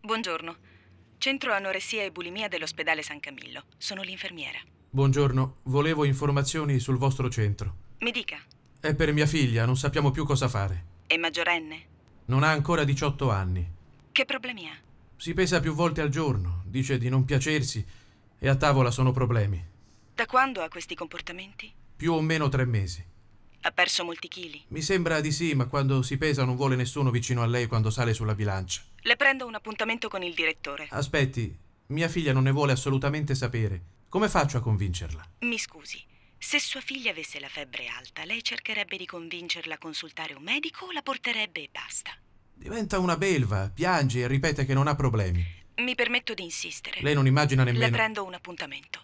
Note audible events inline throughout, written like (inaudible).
Buongiorno. Centro Anoressia e Bulimia dell'ospedale San Camillo. Sono l'infermiera. Buongiorno, volevo informazioni sul vostro centro. Mi dica. È per mia figlia, non sappiamo più cosa fare. È maggiorenne? Non ha ancora 18 anni. Che problemi ha? Si pesa più volte al giorno, dice di non piacersi e a tavola sono problemi. Da quando ha questi comportamenti? Più o meno tre mesi. Ha perso molti chili? Mi sembra di sì, ma quando si pesa non vuole nessuno vicino a lei quando sale sulla bilancia. Le prendo un appuntamento con il direttore. Aspetti, mia figlia non ne vuole assolutamente sapere. Come faccio a convincerla? Mi scusi. Se sua figlia avesse la febbre alta, lei cercherebbe di convincerla a consultare un medico o la porterebbe e basta? Diventa una belva, piange e ripete che non ha problemi. Mi permetto di insistere. Lei non immagina nemmeno. Le prendo un appuntamento.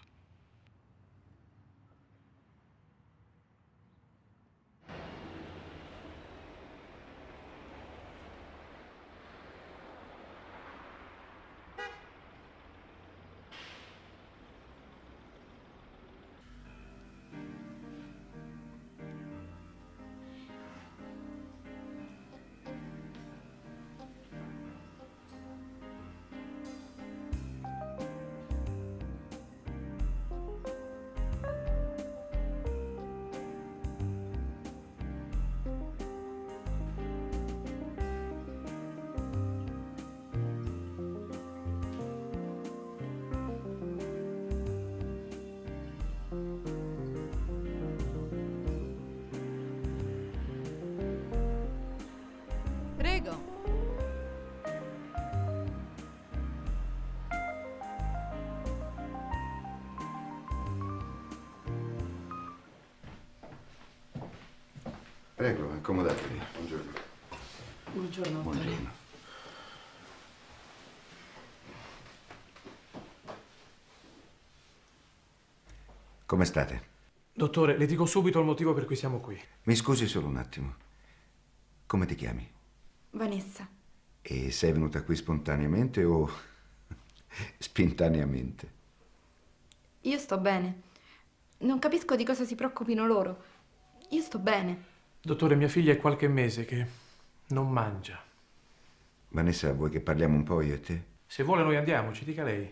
Prego, accomodatevi. Buongiorno. Buongiorno, Ottone. Buongiorno. Come state? Dottore, le dico subito il motivo per cui siamo qui. Mi scusi solo un attimo. Come ti chiami? Vanessa. E sei venuta qui spontaneamente o (laughs) spintaneamente? Io sto bene. Non capisco di cosa si preoccupino loro. Io sto bene. Dottore, mia figlia è qualche mese che non mangia. Vanessa, vuoi che parliamo un po' io e te? Se vuole noi andiamo, ci dica lei.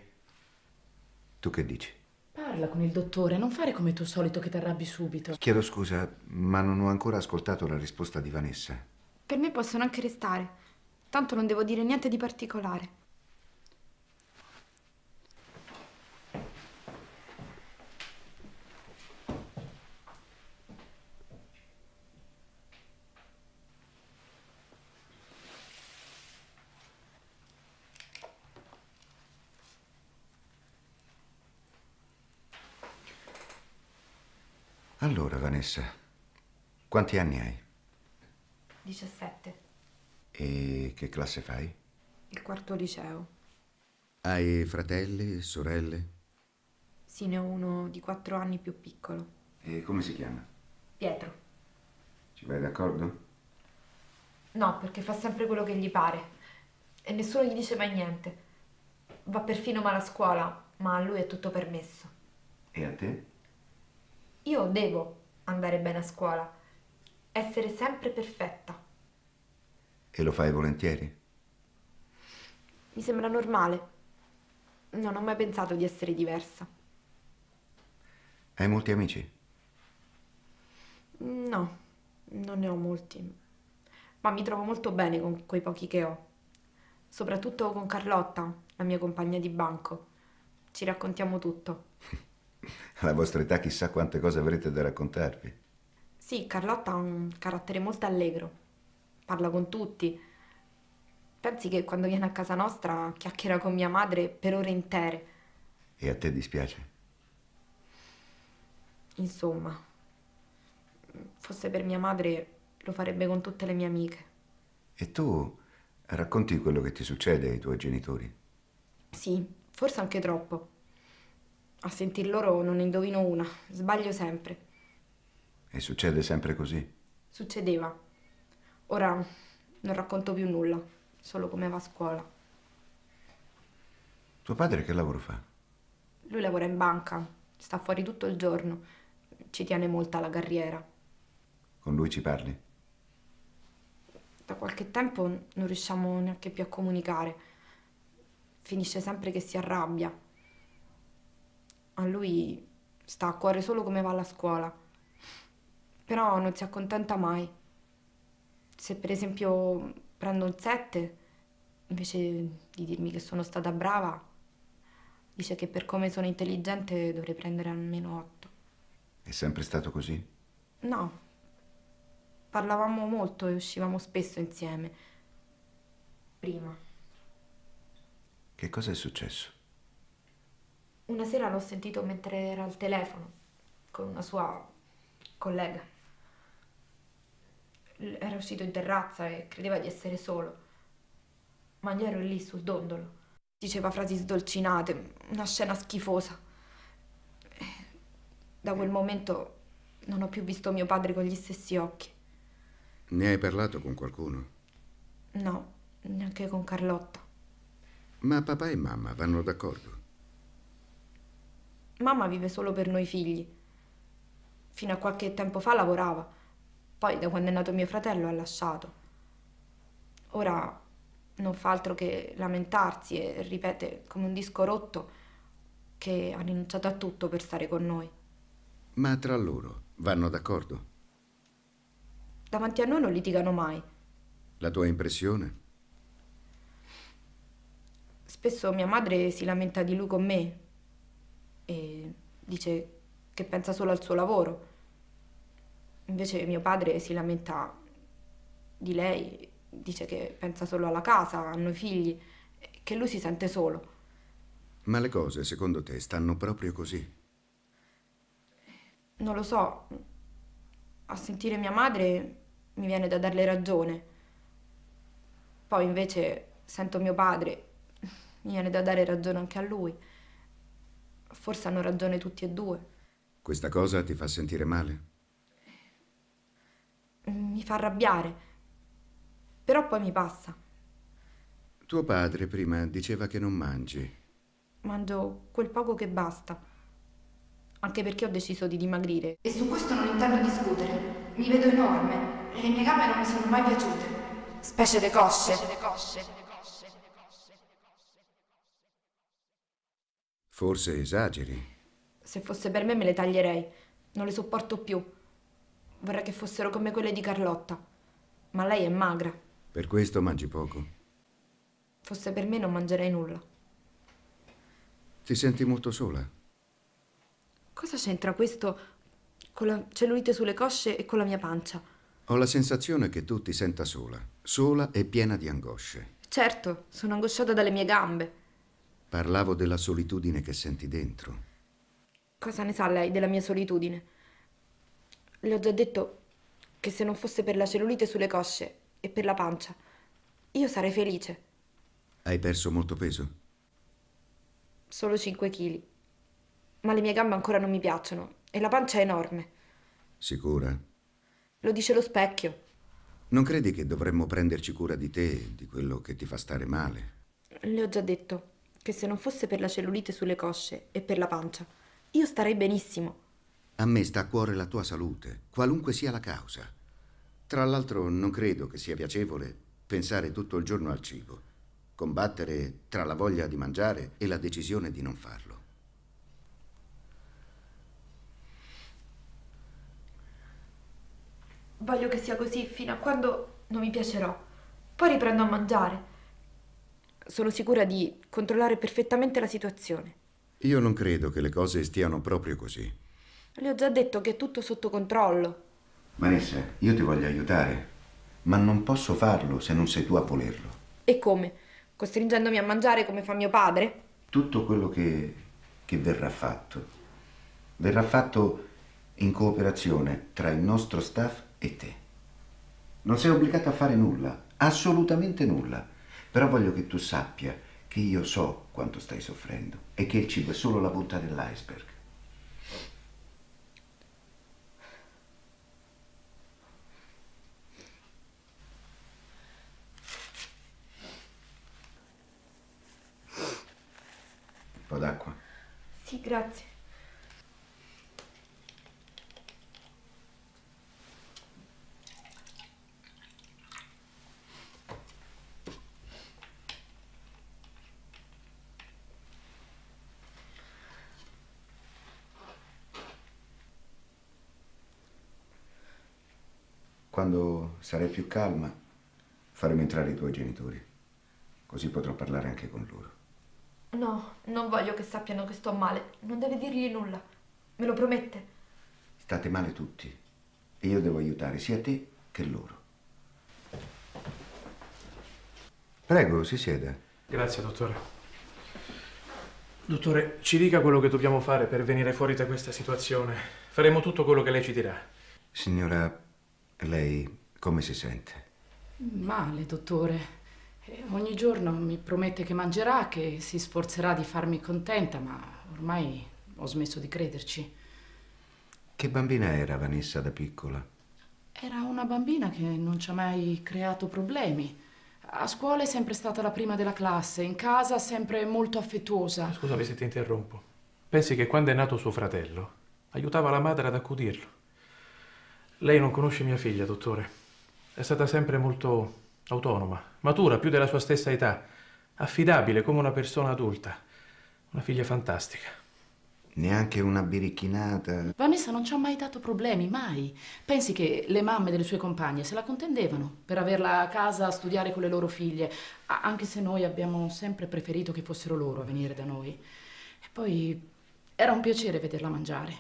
Tu che dici? Parla con il dottore, non fare come tuo solito che ti arrabbi subito. Chiedo scusa, ma non ho ancora ascoltato la risposta di Vanessa. Per me possono anche restare. Tanto non devo dire niente di particolare. Allora, Vanessa, quanti anni hai? 17. E che classe fai? Il quarto liceo. Hai fratelli, sorelle? Sì, ne ho uno di quattro anni più piccolo. E come si chiama? Pietro. Ci vai d'accordo? No, perché fa sempre quello che gli pare. E nessuno gli dice mai niente. Va perfino male a scuola, ma a lui è tutto permesso. E a te? Io devo andare bene a scuola, essere sempre perfetta. E lo fai volentieri? Mi sembra normale. Non ho mai pensato di essere diversa. Hai molti amici? No, non ne ho molti. Ma mi trovo molto bene con quei pochi che ho. Soprattutto con Carlotta, la mia compagna di banco. Ci raccontiamo tutto. (laughs) Alla vostra età chissà quante cose avrete da raccontarvi. Sì, Carlotta ha un carattere molto allegro. Parla con tutti. Pensi che quando viene a casa nostra chiacchiera con mia madre per ore intere. E a te dispiace? Insomma, fosse per mia madre lo farebbe con tutte le mie amiche. E tu racconti quello che ti succede ai tuoi genitori? Sì, forse anche troppo. A sentir loro non ne indovino una, sbaglio sempre. E succede sempre così? Succedeva. Ora non racconto più nulla, solo come va a scuola. Tuo padre che lavoro fa? Lui lavora in banca, sta fuori tutto il giorno, ci tiene molto alla carriera. Con lui ci parli? Da qualche tempo non riusciamo neanche più a comunicare. Finisce sempre che si arrabbia a lui sta a cuore solo come va alla scuola. Però non si accontenta mai. Se per esempio prendo un 7, invece di dirmi che sono stata brava, dice che per come sono intelligente dovrei prendere almeno 8. È sempre stato così? No. Parlavamo molto e uscivamo spesso insieme. Prima. Che cosa è successo? Una sera l'ho sentito mentre era al telefono con una sua collega. Era uscito in terrazza e credeva di essere solo, ma gli ero lì sul dondolo. Diceva frasi sdolcinate, una scena schifosa. Da quel momento non ho più visto mio padre con gli stessi occhi. Ne hai parlato con qualcuno? No, neanche con Carlotta. Ma papà e mamma vanno d'accordo? Mamma vive solo per noi figli. Fino a qualche tempo fa lavorava, poi da quando è nato mio fratello ha lasciato. Ora non fa altro che lamentarsi e ripete come un disco rotto che ha rinunciato a tutto per stare con noi. Ma tra loro vanno d'accordo? Davanti a noi non litigano mai. La tua impressione? Spesso mia madre si lamenta di lui con me, dice che pensa solo al suo lavoro. Invece mio padre si lamenta di lei, dice che pensa solo alla casa, hanno noi figli, che lui si sente solo. Ma le cose, secondo te, stanno proprio così? Non lo so. A sentire mia madre mi viene da darle ragione. Poi invece sento mio padre, mi viene da dare ragione anche a lui. Forse hanno ragione tutti e due. Questa cosa ti fa sentire male? Mi fa arrabbiare, però poi mi passa. Tuo padre prima diceva che non mangi. Mangio quel poco che basta, anche perché ho deciso di dimagrire. E su questo non intendo discutere. Mi vedo enorme le mie gambe non mi sono mai piaciute. Specie le cosce. Specie de cosce. Forse esageri. Se fosse per me me le taglierei. Non le sopporto più. Vorrei che fossero come quelle di Carlotta. Ma lei è magra. Per questo mangi poco. Fosse per me non mangerei nulla. Ti senti molto sola? Cosa c'entra questo con la cellulite sulle cosce e con la mia pancia? Ho la sensazione che tu ti senta sola, sola e piena di angosce. Certo, sono angosciata dalle mie gambe. Parlavo della solitudine che senti dentro. Cosa ne sa lei della mia solitudine? Le ho già detto che se non fosse per la cellulite sulle cosce e per la pancia, io sarei felice. Hai perso molto peso? Solo 5 kg. Ma le mie gambe ancora non mi piacciono e la pancia è enorme. Sicura? Lo dice lo specchio. Non credi che dovremmo prenderci cura di te, di quello che ti fa stare male? Le ho già detto che se non fosse per la cellulite sulle cosce e per la pancia, io starei benissimo. A me sta a cuore la tua salute, qualunque sia la causa. Tra l'altro non credo che sia piacevole pensare tutto il giorno al cibo, combattere tra la voglia di mangiare e la decisione di non farlo. Voglio che sia così fino a quando non mi piacerò. Poi riprendo a mangiare sono sicura di controllare perfettamente la situazione. Io non credo che le cose stiano proprio così. Le ho già detto che è tutto sotto controllo. Marissa, io ti voglio aiutare, ma non posso farlo se non sei tu a volerlo. E come? Costringendomi a mangiare come fa mio padre? Tutto quello che, che verrà fatto, verrà fatto in cooperazione tra il nostro staff e te. Non sei obbligato a fare nulla, assolutamente nulla. Però voglio che tu sappia che io so quanto stai soffrendo e che il cibo è solo la punta dell'iceberg. Un po' d'acqua? Sì, grazie. quando sarai più calma, faremo entrare i tuoi genitori. Così potrò parlare anche con loro. No, non voglio che sappiano che sto male. Non deve dirgli nulla. Me lo promette. State male tutti. E io devo aiutare sia te che loro. Prego, si sieda. Grazie, dottore. Dottore, ci dica quello che dobbiamo fare per venire fuori da questa situazione. Faremo tutto quello che lei ci dirà. Signora lei come si sente? Male, dottore. Eh, ogni giorno mi promette che mangerà, che si sforzerà di farmi contenta, ma ormai ho smesso di crederci. Che bambina era Vanessa da piccola? Era una bambina che non ci ha mai creato problemi. A scuola è sempre stata la prima della classe, in casa sempre molto affettuosa. Scusami se ti interrompo. Pensi che quando è nato suo fratello, aiutava la madre ad accudirlo? Lei non conosce mia figlia, dottore. È stata sempre molto autonoma, matura più della sua stessa età, affidabile come una persona adulta. Una figlia fantastica. Neanche una birichinata. Vanessa non ci ha mai dato problemi, mai. Pensi che le mamme delle sue compagne se la contendevano per averla a casa a studiare con le loro figlie, anche se noi abbiamo sempre preferito che fossero loro a venire da noi. E poi era un piacere vederla mangiare.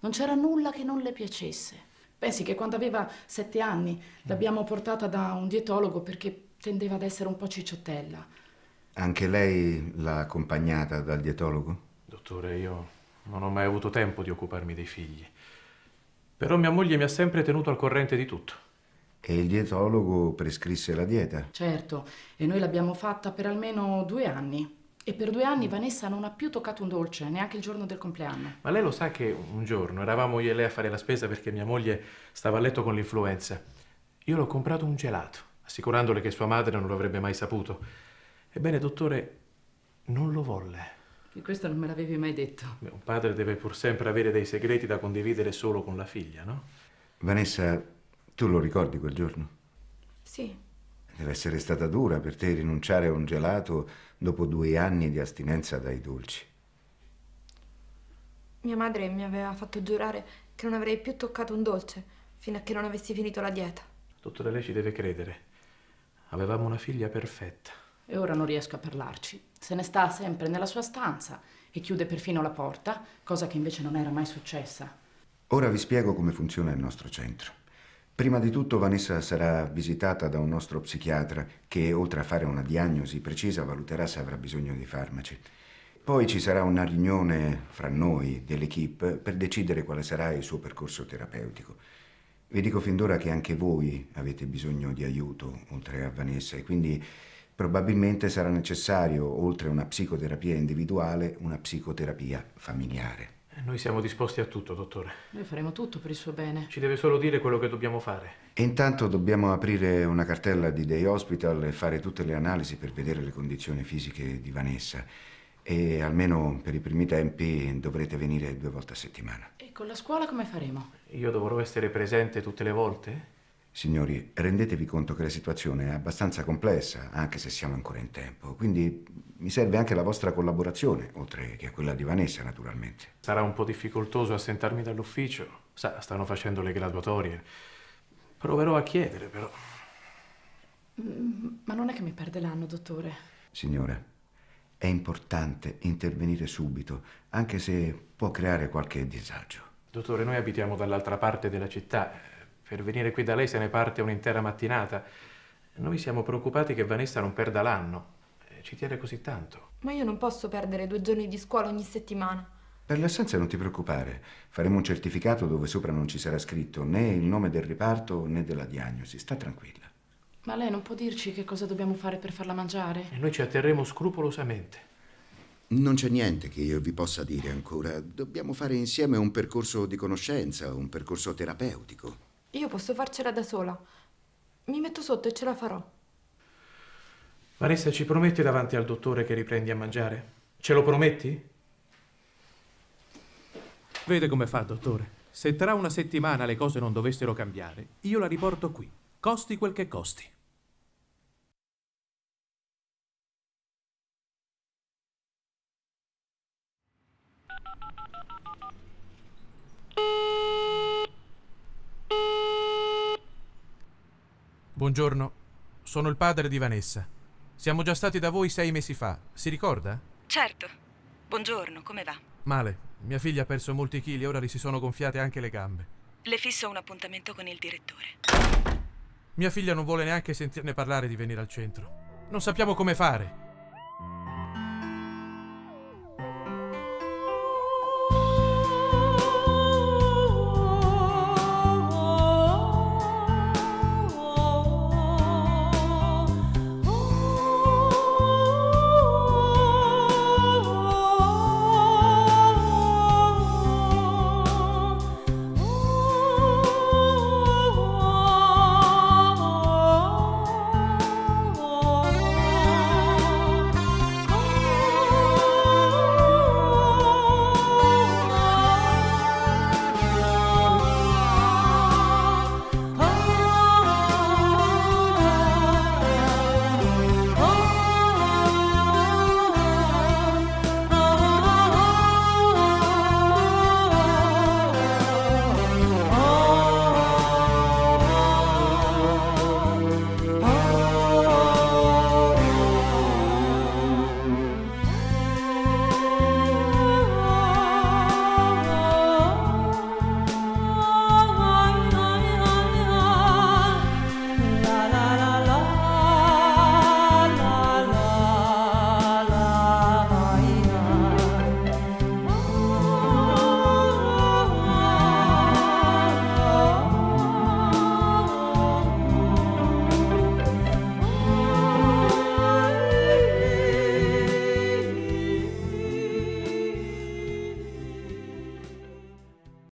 Non c'era nulla che non le piacesse. Pensi che quando aveva sette anni mm. l'abbiamo portata da un dietologo perché tendeva ad essere un po' cicciottella. Anche lei l'ha accompagnata dal dietologo? Dottore, io non ho mai avuto tempo di occuparmi dei figli. Però mia moglie mi ha sempre tenuto al corrente di tutto. E il dietologo prescrisse la dieta? Certo, e noi l'abbiamo fatta per almeno due anni. E per due anni Vanessa non ha più toccato un dolce, neanche il giorno del compleanno. Ma lei lo sa che un giorno eravamo io e lei a fare la spesa perché mia moglie stava a letto con l'influenza. Io l'ho comprato un gelato, assicurandole che sua madre non lo avrebbe mai saputo. Ebbene, dottore, non lo volle. E questo non me l'avevi mai detto. Beh, un padre deve pur sempre avere dei segreti da condividere solo con la figlia, no? Vanessa, tu lo ricordi quel giorno? Sì, Deve essere stata dura per te rinunciare a un gelato dopo due anni di astinenza dai dolci. Mia madre mi aveva fatto giurare che non avrei più toccato un dolce fino a che non avessi finito la dieta. Dottore, lei ci deve credere. Avevamo una figlia perfetta. E ora non riesco a parlarci. Se ne sta sempre nella sua stanza e chiude perfino la porta, cosa che invece non era mai successa. Ora vi spiego come funziona il nostro centro. Prima di tutto Vanessa sarà visitata da un nostro psichiatra che, oltre a fare una diagnosi precisa, valuterà se avrà bisogno di farmaci. Poi ci sarà una riunione fra noi dell'equipe per decidere quale sarà il suo percorso terapeutico. Vi dico fin d'ora che anche voi avete bisogno di aiuto, oltre a Vanessa, e quindi probabilmente sarà necessario, oltre a una psicoterapia individuale, una psicoterapia familiare. Noi siamo disposti a tutto, dottore. Noi faremo tutto per il suo bene. Ci deve solo dire quello che dobbiamo fare. E intanto dobbiamo aprire una cartella di Day Hospital e fare tutte le analisi per vedere le condizioni fisiche di Vanessa. E almeno per i primi tempi dovrete venire due volte a settimana. E con la scuola come faremo? Io dovrò essere presente tutte le volte? Signori, rendetevi conto che la situazione è abbastanza complessa, anche se siamo ancora in tempo, quindi mi serve anche la vostra collaborazione, oltre che a quella di Vanessa, naturalmente. Sarà un po' difficoltoso assentarmi dall'ufficio. Sa, stanno facendo le graduatorie. Proverò a chiedere, però. Mm, ma non è che mi perde l'anno, dottore. Signora, è importante intervenire subito, anche se può creare qualche disagio. Dottore, noi abitiamo dall'altra parte della città per venire qui da lei se ne parte un'intera mattinata. Noi siamo preoccupati che Vanessa non perda l'anno. Eh, ci tiene così tanto. Ma io non posso perdere due giorni di scuola ogni settimana. Per l'assenza non ti preoccupare. Faremo un certificato dove sopra non ci sarà scritto né il nome del riparto né della diagnosi. Sta tranquilla. Ma lei non può dirci che cosa dobbiamo fare per farla mangiare? E noi ci atterremo scrupolosamente. Non c'è niente che io vi possa dire ancora. Dobbiamo fare insieme un percorso di conoscenza, un percorso terapeutico. Io posso farcela da sola. Mi metto sotto e ce la farò. Vanessa, ci prometti davanti al dottore che riprendi a mangiare? Ce lo prometti? Vede come fa, dottore. Se tra una settimana le cose non dovessero cambiare, io la riporto qui, costi quel che costi. Buongiorno, sono il padre di Vanessa. Siamo già stati da voi sei mesi fa, si ricorda? Certo. Buongiorno, come va? Male. Mia figlia ha perso molti chili e ora le si sono gonfiate anche le gambe. Le fisso un appuntamento con il direttore. Mia figlia non vuole neanche sentirne parlare di venire al centro. Non sappiamo come fare.